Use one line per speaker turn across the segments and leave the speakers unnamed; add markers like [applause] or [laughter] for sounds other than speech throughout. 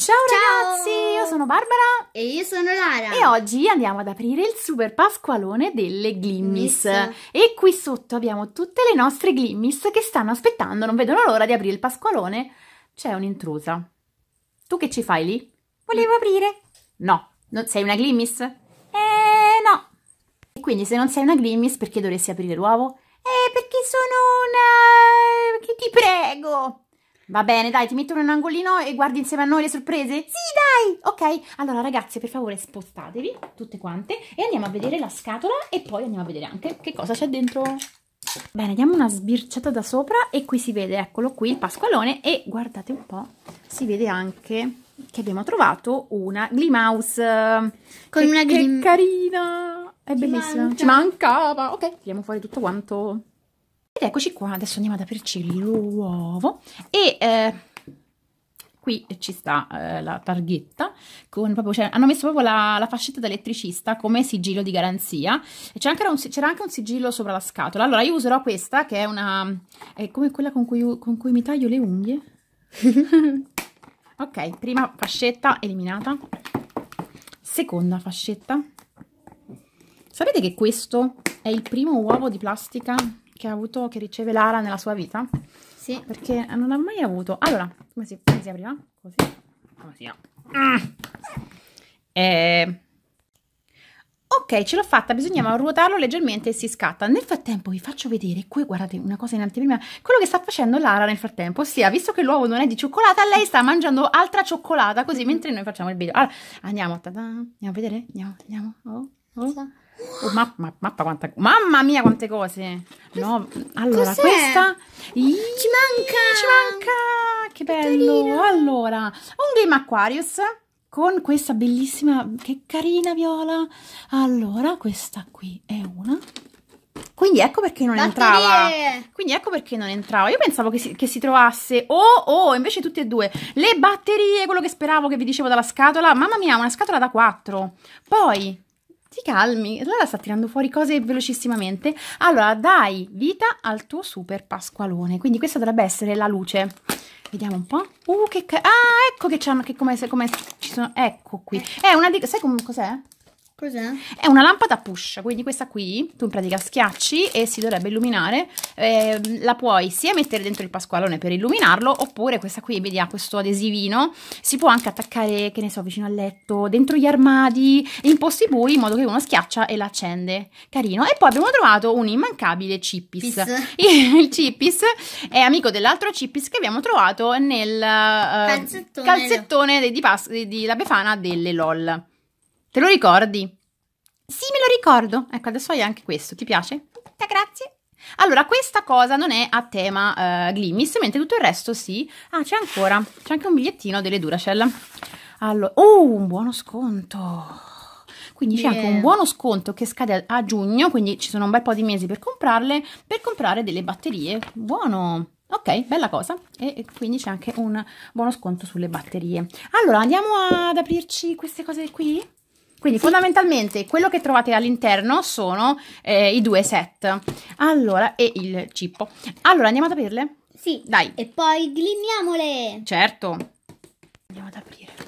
Ciao, Ciao, ragazzi, io sono Barbara e io sono Lara e oggi andiamo ad aprire il super pasqualone delle Glimmis Miss. e qui sotto abbiamo tutte le nostre Glimmis che stanno aspettando, non vedono l'ora di aprire il pasqualone. C'è un'intrusa. Tu che ci fai lì? Volevo aprire. No, non sei una Glimmis? Eh no. E quindi se non sei una Glimmis perché dovresti aprire l'uovo? Eh perché sono una... Eh, che ti prego. Va bene, dai, ti metto in un angolino e guardi insieme a noi le sorprese? Sì, dai! Ok, allora ragazze, per favore spostatevi tutte quante e andiamo a vedere la scatola e poi andiamo a vedere anche che cosa c'è dentro. Bene, diamo una sbirciata da sopra e qui si vede, eccolo qui, il pasqualone e guardate un po', si vede anche che abbiamo trovato una Glimouse. Con che, una Glim... Che carina! È bellissima. Manca. Ci mancava! Ok, tiriamo fuori tutto quanto. Ed eccoci qua, adesso andiamo ad aprirci l'uovo e eh, qui ci sta eh, la targhetta, con proprio, cioè, hanno messo proprio la, la fascetta da elettricista come sigillo di garanzia, c'era anche, anche, un sigillo sopra la scatola, allora io userò questa che è una, è come quella con cui, con cui mi taglio le unghie, [laughs] ok, prima fascetta eliminata, seconda fascetta, sapete che questo è il primo uovo di plastica che ha avuto, che riceve Lara nella sua vita. Sì. Perché non ha mai avuto... Allora, come si, come si apriva? Così. Così. Mm. Eh... Ok, ce l'ho fatta, bisognava ruotarlo leggermente e si scatta. Nel frattempo vi faccio vedere, qui guardate una cosa in anteprima, quello che sta facendo Lara nel frattempo, ossia visto che l'uovo non è di cioccolata, lei sta mangiando altra cioccolata, così mm-hmm. mentre noi facciamo il video. Allora, andiamo, andiamo a vedere, andiamo, andiamo. Oh, oh. Oh, ma, ma, mappa quanta, mamma mia quante cose no, allora questa Iii, ci manca ci manca che bello Pettorino. allora un game Aquarius con questa bellissima che carina viola allora questa qui è una quindi ecco perché non Batterie. entrava. Quindi ecco perché non entrava. Io pensavo che si, che si trovasse o oh, oh, invece tutte e due. Le batterie, quello che speravo che vi dicevo dalla scatola. Mamma mia, una scatola da quattro. Poi ti calmi, Lara sta tirando fuori cose velocissimamente. Allora, dai vita al tuo super pasqualone. Quindi questa dovrebbe essere la luce. Vediamo un po'. Uh, che... Ah, ecco che c'hanno, che come, come ci sono... Ecco qui. Eh. È una di... Sai cos'è? Cos'è? È una lampada push, quindi questa qui, tu in pratica schiacci e si dovrebbe illuminare, eh, la puoi sia mettere dentro il pasqualone per illuminarlo, oppure questa qui, vedi, ha questo adesivino, si può anche attaccare, che ne so, vicino al letto, dentro gli armadi, in posti bui, in modo che uno schiaccia e l'accende. Carino. E poi abbiamo trovato un immancabile Cippis. [laughs] il Cippis è amico dell'altro Cippis che abbiamo trovato nel uh, calzettone, calzettone di, di, di, la Befana delle LOL. Te lo ricordi? Sì, me lo ricordo. Ecco, adesso hai anche questo. Ti piace? Da grazie. Allora, questa cosa non è a tema uh, Glimmis, mentre tutto il resto sì. Ah, c'è ancora. C'è anche un bigliettino delle Duracell. Allora, oh, un buono sconto. Quindi yeah. c'è anche un buono sconto che scade a, a giugno, quindi ci sono un bel po' di mesi per comprarle, per comprare delle batterie. Buono. Ok, bella cosa. E, e quindi c'è anche un buono sconto sulle batterie. Allora, andiamo ad aprirci queste cose qui? Quindi fondamentalmente quello che trovate all'interno sono eh, i due set. Allora, e il cippo. Allora, andiamo ad aprirle? Sì. Dai. E poi glimmiamole! Certo. Andiamo ad aprire.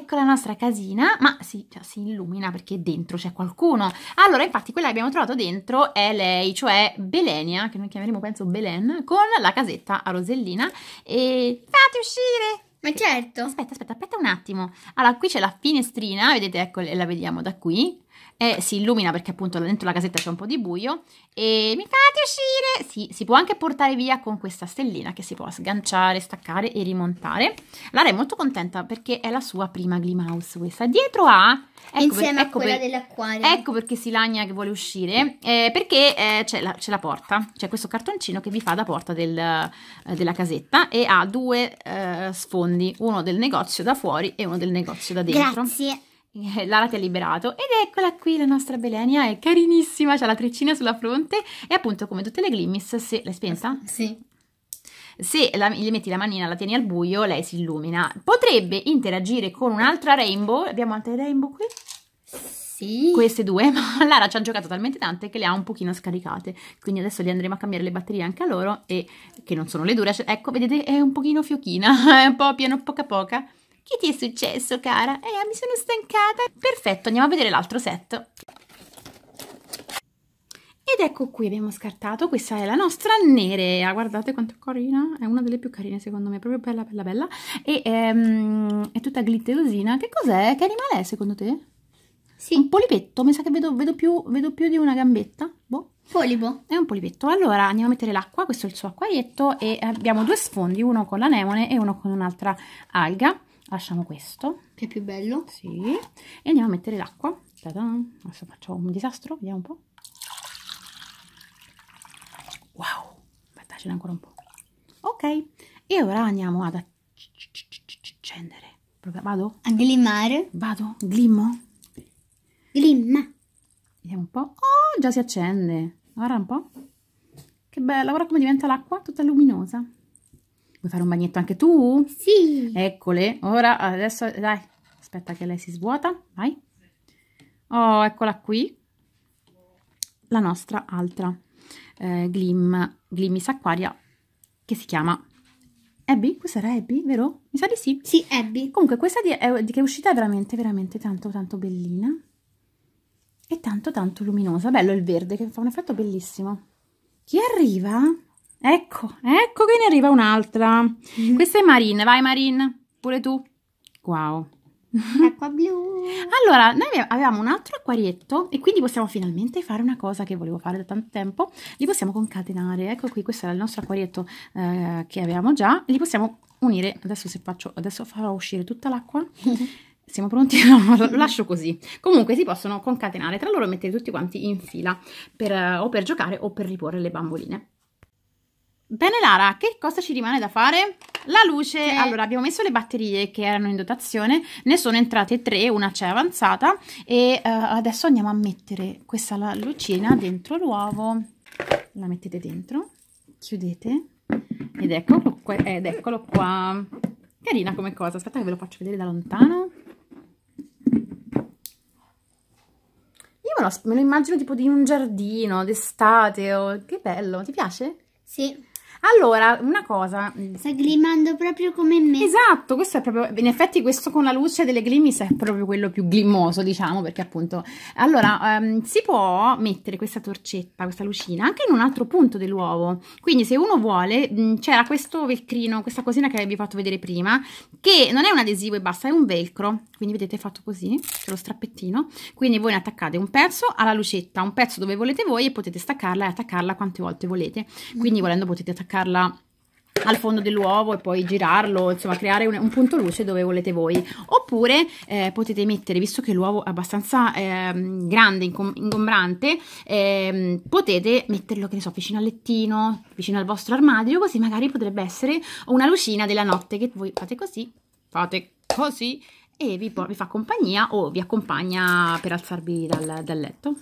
ecco la nostra casina, ma sì, cioè, si illumina perché dentro c'è qualcuno. Allora, infatti, quella che abbiamo trovato dentro è lei, cioè Belenia, che noi chiameremo penso Belen, con la casetta a rosellina e fate uscire! Ma certo! Aspetta, aspetta, aspetta un attimo. Allora, qui c'è la finestrina, vedete, ecco, la vediamo da qui eh, si illumina perché appunto dentro la casetta c'è un po' di buio e mi fate uscire! si, si può anche portare via con questa stellina che si può sganciare, staccare e rimontare. Lara è molto contenta perché è la sua prima Glimhouse questa. Dietro ha... Ecco Insieme per, ecco a quella per, dell'acquario. Ecco perché si lagna che vuole uscire, eh, perché eh, c'è, la, la, porta, c'è questo cartoncino che vi fa da porta del, eh, della casetta e ha due eh, sfondi, uno del negozio da fuori e uno del negozio da dentro. Grazie. Eh, Lara ti ha liberato ed eccola qui la nostra Belenia, è carinissima, c'ha la treccina sulla fronte e appunto come tutte le glimmis, se l'hai spenta? Sì. Se la, gli metti la manina, la tieni al buio, lei si illumina. Potrebbe interagire con un'altra rainbow, abbiamo altre rainbow qui? Sì. Queste due, [laughs] ma Lara ci ha giocato talmente tante che le ha un pochino scaricate, quindi adesso le andremo a cambiare le batterie anche a loro e che non sono le dure, ecco vedete è un pochino fiochina, [laughs] è un po' pieno poca poca. Che ti è successo, cara? Eh, mi sono stancata. Perfetto, andiamo a vedere l'altro set. Ed ecco qui abbiamo scartato, questa è la nostra nerea, guardate quanto è carina, è una delle più carine secondo me, proprio bella bella bella, e um, è tutta glitterosina, che cos'è? Che animale è secondo te? Sì. Un polipetto, mi sa che vedo, vedo, più, vedo più, di una gambetta, boh. Polipo. È un polipetto, allora andiamo a mettere l'acqua, questo è il suo acquaietto e abbiamo due sfondi, uno con l'anemone e uno con un'altra alga lasciamo questo che è più bello sì. e andiamo a mettere l'acqua adesso faccio un disastro vediamo un po' wow aspetta ce n'è ancora un po' ok e ora andiamo ad accendere vado? a glimmare vado? glimmo? glimma vediamo un po' oh già si accende guarda un po' che bella guarda come diventa l'acqua tutta luminosa Vuoi fare un bagnetto anche tu? Sì. Eccole. Ora, adesso, dai. Aspetta che lei si svuota. Vai. Oh, eccola qui. La nostra altra eh, Glim, Glimmis Aquaria, che si chiama Abby? Questa era Abby, vero? Mi sa di sì. Sì, Abby. Comunque, questa di, è, di che è uscita è veramente, veramente tanto, tanto bellina. E tanto, tanto luminosa. Bello il verde, che fa un effetto bellissimo. Chi arriva? Ecco, ecco che ne arriva un'altra. Mm. Questa è Marine. Vai Marine, pure tu. Wow. [laughs] Acqua blu. Allora, noi avevamo un altro acquarietto e quindi possiamo finalmente fare una cosa che volevo fare da tanto tempo. Li possiamo concatenare. Ecco qui, questo era il nostro acquarietto eh, che avevamo già. Li possiamo unire. Adesso se faccio, adesso farò uscire tutta l'acqua. [laughs] Siamo pronti? [laughs] No, lo lascio così. Comunque si possono concatenare tra loro e mettere tutti quanti in fila per, eh, o per giocare o per riporre le bamboline. Bene Lara, che cosa ci rimane da fare? La luce, sì. allora abbiamo messo le batterie che erano in dotazione, ne sono entrate tre, una c'è avanzata e uh, adesso andiamo a mettere questa lucina dentro l'uovo, la mettete dentro, chiudete ed eccolo, qua, ed eccolo qua, carina come cosa, aspetta che ve lo faccio vedere da lontano. Io me lo, me lo immagino tipo di un giardino d'estate, oh, che bello, ti piace? Sì. Allora, una cosa... Sta glimmando proprio come me. Esatto, questo è proprio... In effetti questo con la luce delle glimmis è proprio quello più glimmoso, diciamo, perché appunto... Allora, ehm, si può mettere questa torcetta, questa lucina, anche in un altro punto dell'uovo. Quindi se uno vuole, c'era questo velcrino, questa cosina che vi ho fatto vedere prima, che non è un adesivo e basta, è un velcro. Quindi vedete è fatto così, c'è lo strappettino. Quindi voi ne attaccate un pezzo alla lucetta, un pezzo dove volete voi e potete staccarla e attaccarla quante volte volete. Quindi mm. volendo potete attaccarla cercarla al fondo dell'uovo e poi girarlo, insomma creare un, un, punto luce dove volete voi. Oppure eh, potete mettere, visto che l'uovo è abbastanza eh, grande, ingombrante, eh, potete metterlo, che ne so, vicino al lettino, vicino al vostro armadio, così magari potrebbe essere una lucina della notte che voi fate così, fate così e vi, vi fa compagnia o vi accompagna per alzarvi dal, dal letto.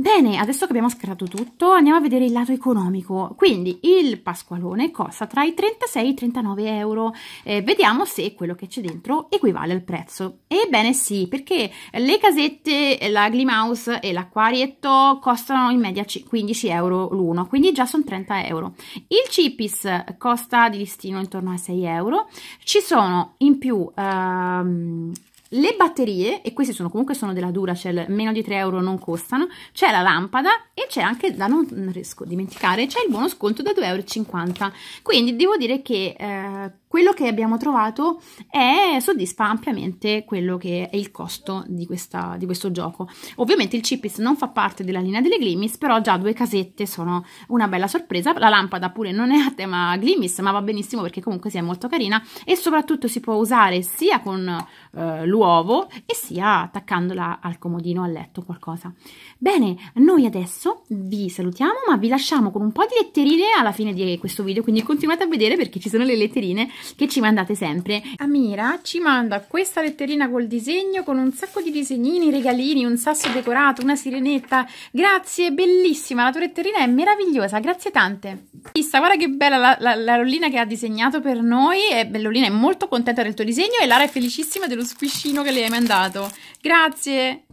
Bene, adesso che abbiamo scritto tutto, andiamo a vedere il lato economico. Quindi il pasqualone costa tra i 36 e i 39 euro. Eh, vediamo se quello che c'è dentro equivale al prezzo. Ebbene sì, perché le casette, la Glimouse e l'acquarietto costano in media 15 euro l'uno, quindi già sono 30 euro. Il Cipis costa di listino intorno a 6 euro. Ci sono in più... Ehm, le batterie, e queste sono comunque sono della Duracell, meno di 3 euro non costano, c'è la lampada e c'è anche, da non riesco a dimenticare, c'è il buono sconto da 2,50 euro. Quindi devo dire che eh, quello che abbiamo trovato è, soddisfa ampiamente quello che è il costo di, questa, di questo gioco. Ovviamente il Chipis non fa parte della linea delle Glimmis, però già due casette sono una bella sorpresa. La lampada pure non è a tema Glimmis, ma va benissimo perché comunque si è molto carina e soprattutto si può usare sia con eh, l'uovo e sia attaccandola al comodino, al letto, qualcosa. Bene, noi adesso vi salutiamo, ma vi lasciamo con un po' di letterine alla fine di questo video, quindi continuate a vedere perché ci sono le letterine che ci mandate sempre. Amira ci manda questa letterina col disegno con un sacco di disegnini, regalini, un sasso decorato, una sirenetta. Grazie, bellissima, la tua letterina è meravigliosa, grazie tante. Chissà, guarda che bella la, la, la rollina che ha disegnato per noi. E Bellolina è molto contenta del tuo disegno e Lara è felicissima dello squiscino che le hai mandato. Grazie.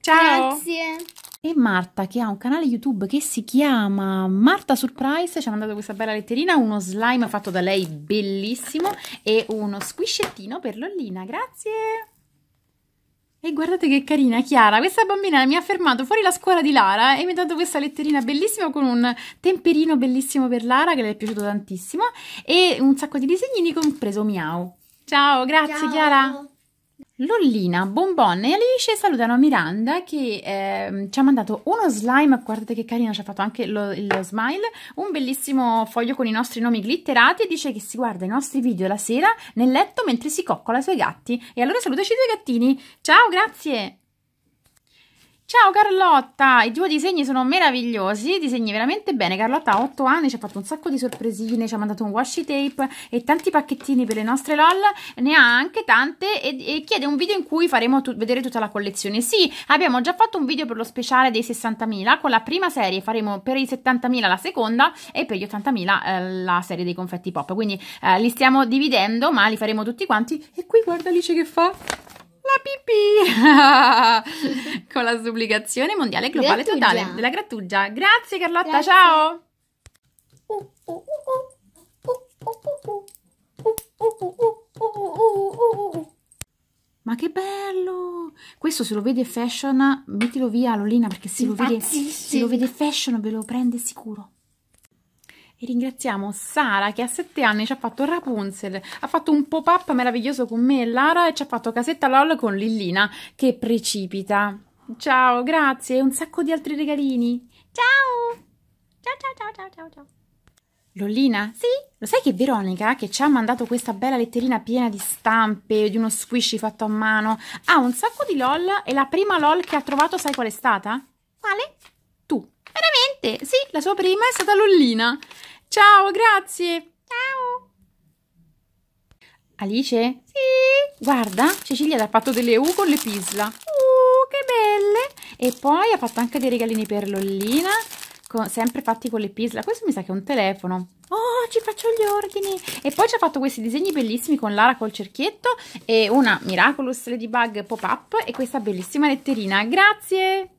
Ciao. Grazie e Marta che ha un canale YouTube che si chiama Marta Surprise, ci ha mandato questa bella letterina, uno slime fatto da lei bellissimo e uno squiscettino per l'ollina, grazie! E guardate che carina, Chiara, questa bambina mi ha fermato fuori la scuola di Lara e mi ha dato questa letterina bellissima con un temperino bellissimo per Lara che le è piaciuto tantissimo e un sacco di disegnini compreso Miau. Ciao, grazie Ciao. Chiara! Lollina, Bonbon e Alice salutano Miranda che eh, ci ha mandato uno slime, guardate che carino, ci ha fatto anche lo, lo, smile, un bellissimo foglio con i nostri nomi glitterati e dice che si guarda i nostri video la sera nel letto mentre si coccola i suoi gatti. E allora salutaci i tuoi gattini, ciao, grazie! Ciao Carlotta, i tuoi disegni sono meravigliosi, disegni veramente bene. Carlotta ha 8 anni, ci ha fatto un sacco di sorpresine, ci ha mandato un washi tape e tanti pacchettini per le nostre LOL, ne ha anche tante e, e chiede un video in cui faremo tu vedere tutta la collezione. Sì, abbiamo già fatto un video per lo speciale dei 60.000 con la prima serie, faremo per i 70.000 la seconda e per gli 80.000 eh, la serie dei confetti pop. Quindi eh, li stiamo dividendo, ma li faremo tutti quanti. E qui guarda Alice che fa mamma pipì [laughs] con la supplicazione mondiale globale grattugia. totale della grattugia. Grazie Carlotta, Grazie. ciao! Ma che bello! Questo se lo vede fashion, mettilo via Lolina perché se lo vede, se lo vede fashion ve lo prende sicuro. E ringraziamo Sara che a 7 anni ci ha fatto Rapunzel, ha fatto un pop-up meraviglioso con me e Lara e ci ha fatto casetta LOL con Lillina che precipita. Ciao, grazie e un sacco di altri regalini. Ciao! Ciao ciao ciao ciao ciao ciao. Lollina? Sì? Lo sai che Veronica, che ci ha mandato questa bella letterina piena di stampe, e di uno squishy fatto a mano, ha un sacco di LOL e la prima LOL che ha trovato sai qual è stata? Quale? te? Sì, la sua prima è stata Lollina. Ciao, grazie. Ciao. Alice? Sì. Guarda, Cecilia ti ha fatto delle U con le pisla. Uh, che belle. E poi ha fatto anche dei regalini per Lollina, con, sempre fatti con le pisla. Questo mi sa che è un telefono. Oh, ci faccio gli ordini. E poi ci ha fatto questi disegni bellissimi con Lara col cerchietto e una Miraculous Ladybug pop-up e questa bellissima letterina. Grazie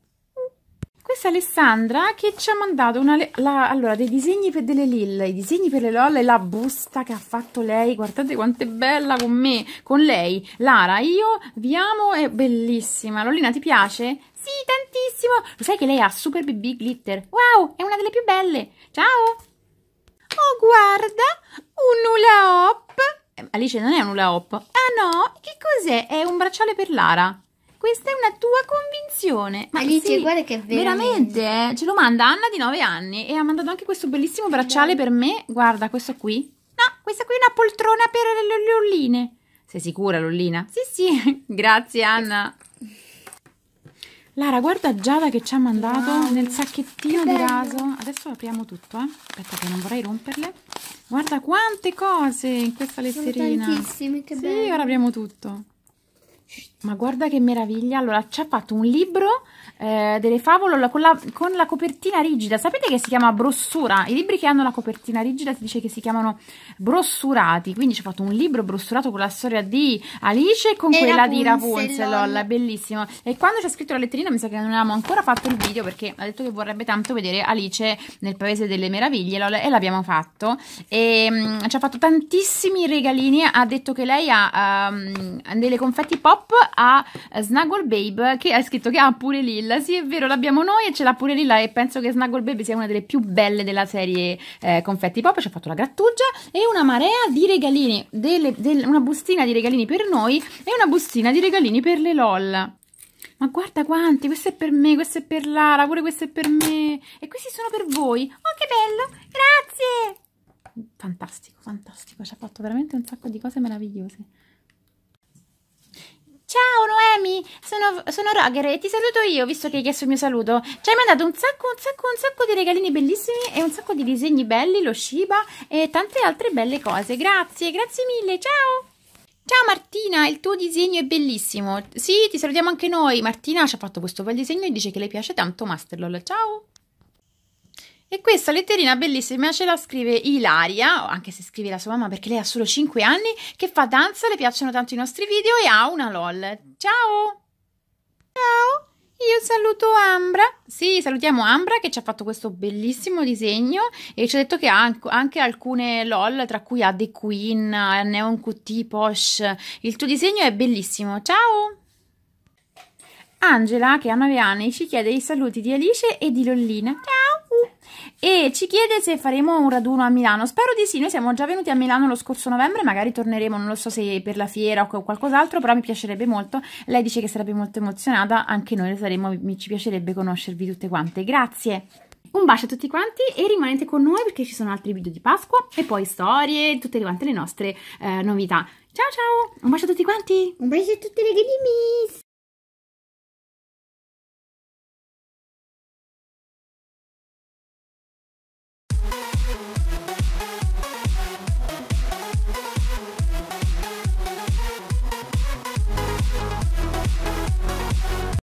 questa è Alessandra che ci ha mandato una, la, allora, dei disegni per delle Lille, i disegni per le LOL e la busta che ha fatto lei, guardate quanto è bella con me, con lei, Lara, io vi amo, è bellissima, Lolina ti piace? Sì, tantissimo, lo sai che lei ha Super BB Glitter, wow, è una delle più belle, ciao! Oh guarda, un hula hop, eh, Alice non è un hula hop, ah no, che cos'è? È un bracciale per Lara, questa è una tua convinzione. Ma Alice, sì, guarda che vero. veramente. eh? ce lo manda Anna di 9 anni e ha mandato anche questo bellissimo bracciale per me. Guarda, questo qui. No, questa qui è una poltrona per le lolline. Sei sicura, Lollina? Sì, sì. [laughs] Grazie, Anna. Lara, guarda Giada che ci ha mandato wow. nel sacchettino di raso. Adesso apriamo tutto, eh. Aspetta che non vorrei romperle. Guarda quante cose in questa letterina. Sono tantissime, che sì, bello. Sì, ora apriamo tutto. Shh. Ma guarda che meraviglia! Allora, ci ha fatto un libro eh, delle favole con la, con la, copertina rigida. Sapete che si chiama brossura? I libri che hanno la copertina rigida si dice che si chiamano brossurati. Quindi ci ha fatto un libro brossurato con la storia di Alice e con e quella Rapunzel. di Rapunzel. Bellissimo. E quando c'è scritto la letterina mi sa che non avevamo ancora fatto il video perché ha detto che vorrebbe tanto vedere Alice nel Paese delle Meraviglie Lola, e l'abbiamo fatto. E mh, mm, ci ha fatto tantissimi regalini. Ha detto che lei ha um, delle confetti pop a Snuggle Babe che ha scritto che ha pure Lilla. Sì, è vero, l'abbiamo noi e ce l'ha pure Lilla e penso che Snuggle Babe sia una delle più belle della serie eh, Confetti Pop. Ci ha fatto la grattugia e una marea di regalini, delle, delle, una bustina di regalini per noi e una bustina di regalini per le LOL. Ma guarda quanti, questo è per me, questo è per Lara, pure questo è per me. E questi sono per voi. Oh, che bello! Grazie! Fantastico, fantastico, ci ha fatto veramente un sacco di cose meravigliose. Ciao Noemi, sono, sono Roger e ti saluto io visto che hai chiesto il mio saluto. Ci hai mandato un sacco, un sacco, un sacco di regalini bellissimi e un sacco di disegni belli, lo Shiba e tante altre belle cose. Grazie, grazie mille, ciao! Ciao Martina, il tuo disegno è bellissimo. Sì, ti salutiamo anche noi. Martina ci ha fatto questo bel disegno e dice che le piace tanto Masterlol. Ciao! E questa letterina bellissima ce la scrive Ilaria, anche se scrive la sua mamma perché lei ha solo 5 anni, che fa danza, le piacciono tanto i nostri video e ha una LOL. Ciao! Ciao! Io saluto Ambra. Sì, salutiamo Ambra che ci ha fatto questo bellissimo disegno e ci ha detto che ha anche alcune LOL, tra cui ha The Queen, Neon QT, Posh. Il tuo disegno è bellissimo. Ciao! Angela, che ha 9 anni, ci chiede i saluti di Alice e di Lollina. Ciao! e ci chiede se faremo un raduno a Milano. Spero di sì, noi siamo già venuti a Milano lo scorso novembre, magari torneremo, non lo so se per la fiera o qualcos'altro, però mi piacerebbe molto. Lei dice che sarebbe molto emozionata, anche noi saremo, mi, ci piacerebbe conoscervi tutte quante. Grazie! Un bacio a tutti quanti e rimanete con noi perché ci sono altri video di Pasqua e poi storie, e tutte quante le nostre eh, novità. Ciao ciao! Un bacio a tutti quanti! Un bacio a tutte le gamers!